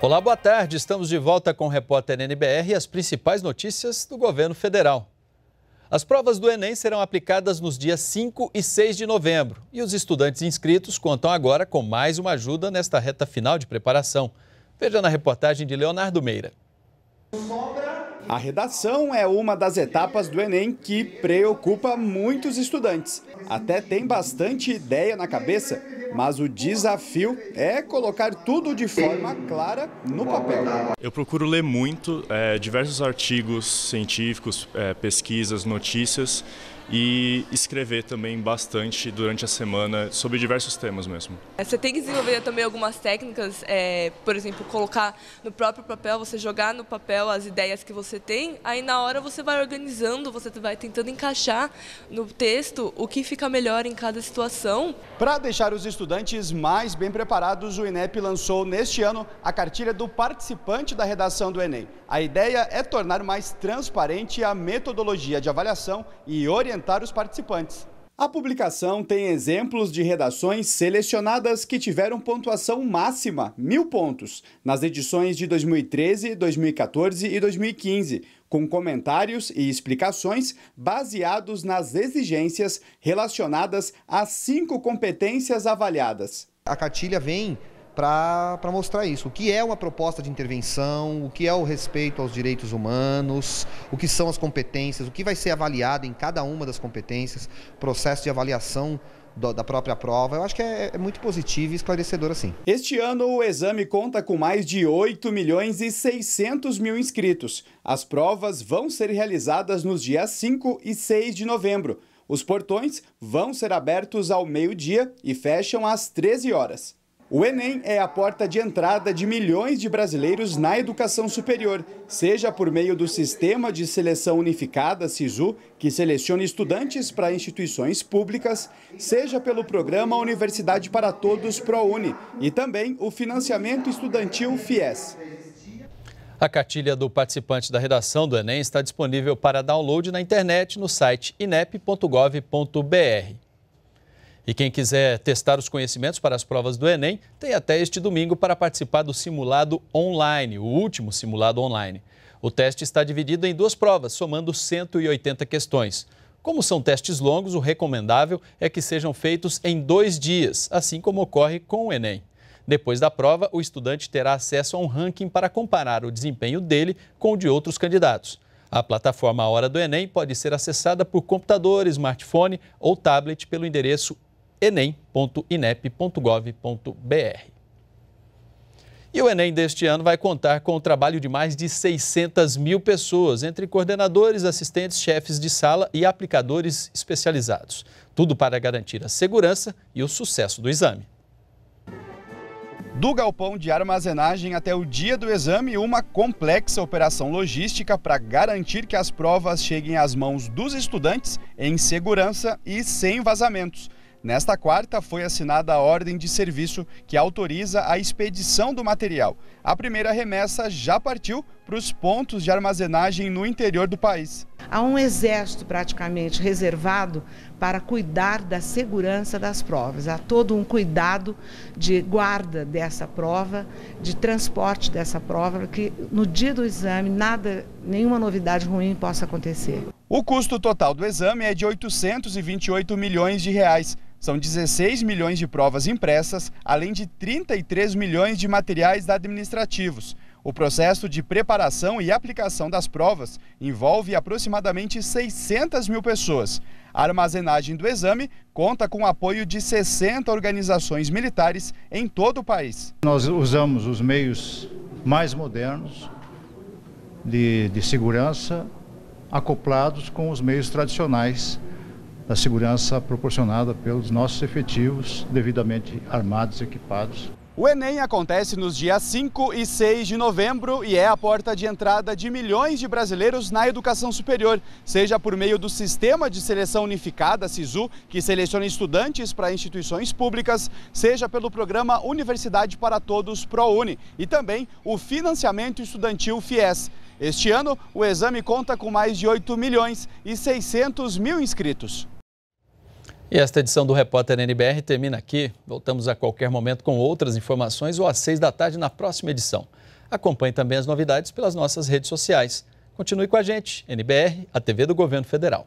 Olá, boa tarde. Estamos de volta com o repórter NBR e as principais notícias do governo federal. As provas do Enem serão aplicadas nos dias 5 e 6 de novembro e os estudantes inscritos contam agora com mais uma ajuda nesta reta final de preparação. Veja na reportagem de Leonardo Meira. A redação é uma das etapas do Enem que preocupa muitos estudantes. Até tem bastante ideia na cabeça, mas o desafio é colocar tudo de forma clara no papel. Eu procuro ler muito, é, diversos artigos científicos, é, pesquisas, notícias e escrever também bastante durante a semana sobre diversos temas mesmo. É, você tem que desenvolver também algumas técnicas, é, por exemplo, colocar no próprio papel, você jogar no papel as ideias que você tem, aí na hora você vai organizando, você vai tentando encaixar no texto o que fica melhor em cada situação. Para deixar os estudantes mais bem preparados, o INEP lançou neste ano a cartilha do participante da redação do Enem. A ideia é tornar mais transparente a metodologia de avaliação e orientação orientar os participantes. A publicação tem exemplos de redações selecionadas que tiveram pontuação máxima, mil pontos, nas edições de 2013, 2014 e 2015, com comentários e explicações baseados nas exigências relacionadas às cinco competências avaliadas. A cartilha vem para mostrar isso. O que é uma proposta de intervenção, o que é o respeito aos direitos humanos, o que são as competências, o que vai ser avaliado em cada uma das competências, processo de avaliação da própria prova. Eu acho que é, é, muito positivo e esclarecedor assim. Este ano, o exame conta com mais de 8 milhões e 600 mil inscritos. As provas vão ser realizadas nos dias 5 e 6 de novembro. Os portões vão ser abertos ao meio-dia e fecham às 13 horas. O Enem é a porta de entrada de milhões de brasileiros na educação superior, seja por meio do Sistema de Seleção Unificada, SISU, que seleciona estudantes para instituições públicas, seja pelo programa Universidade para Todos ProUni e também o financiamento estudantil FIES. A cartilha do participante da redação do Enem está disponível para download na internet no site inep.gov.br. E quem quiser testar os conhecimentos para as provas do Enem, tem até este domingo para participar do simulado online, o último simulado online. O teste está dividido em duas provas, somando 180 questões. Como são testes longos, o recomendável é que sejam feitos em dois dias, assim como ocorre com o Enem. Depois da prova, o estudante terá acesso a um ranking para comparar o desempenho dele com o de outros candidatos. A plataforma Hora do Enem pode ser acessada por computador, smartphone ou tablet pelo endereço enem.inep.gov.br. E o Enem deste ano vai contar com o trabalho de mais de 600 mil pessoas, entre coordenadores, assistentes, chefes de sala e aplicadores especializados. Tudo para garantir a segurança e o sucesso do exame. Do galpão de armazenagem até o dia do exame, uma complexa operação logística para garantir que as provas cheguem às mãos dos estudantes em segurança e sem vazamentos. Nesta quarta foi assinada a ordem de serviço que autoriza a expedição do material. A primeira remessa já partiu para os pontos de armazenagem no interior do país. Há um exército praticamente reservado para cuidar da segurança das provas. Há todo um cuidado de guarda dessa prova, de transporte dessa prova, que no dia do exame nada, nenhuma novidade ruim possa acontecer. O custo total do exame é de 828 milhões de reais. São 16 milhões de provas impressas, além de 33 milhões de materiais administrativos. O processo de preparação e aplicação das provas envolve aproximadamente 600 mil pessoas. A armazenagem do exame conta com o apoio de 60 organizações militares em todo o país. Nós usamos os meios mais modernos de, de segurança, acoplados com os meios tradicionais da segurança proporcionada pelos nossos efetivos devidamente armados e equipados. O Enem acontece nos dias 5 e 6 de novembro e é a porta de entrada de milhões de brasileiros na educação superior, seja por meio do Sistema de Seleção Unificada, SISU, que seleciona estudantes para instituições públicas, seja pelo programa Universidade para Todos ProUni e também o financiamento estudantil FIES. Este ano, o exame conta com mais de 8 milhões e 600 mil inscritos. E esta edição do Repórter NBR termina aqui. Voltamos a qualquer momento com outras informações ou às seis da tarde na próxima edição. Acompanhe também as novidades pelas nossas redes sociais. Continue com a gente, NBR, a TV do Governo Federal.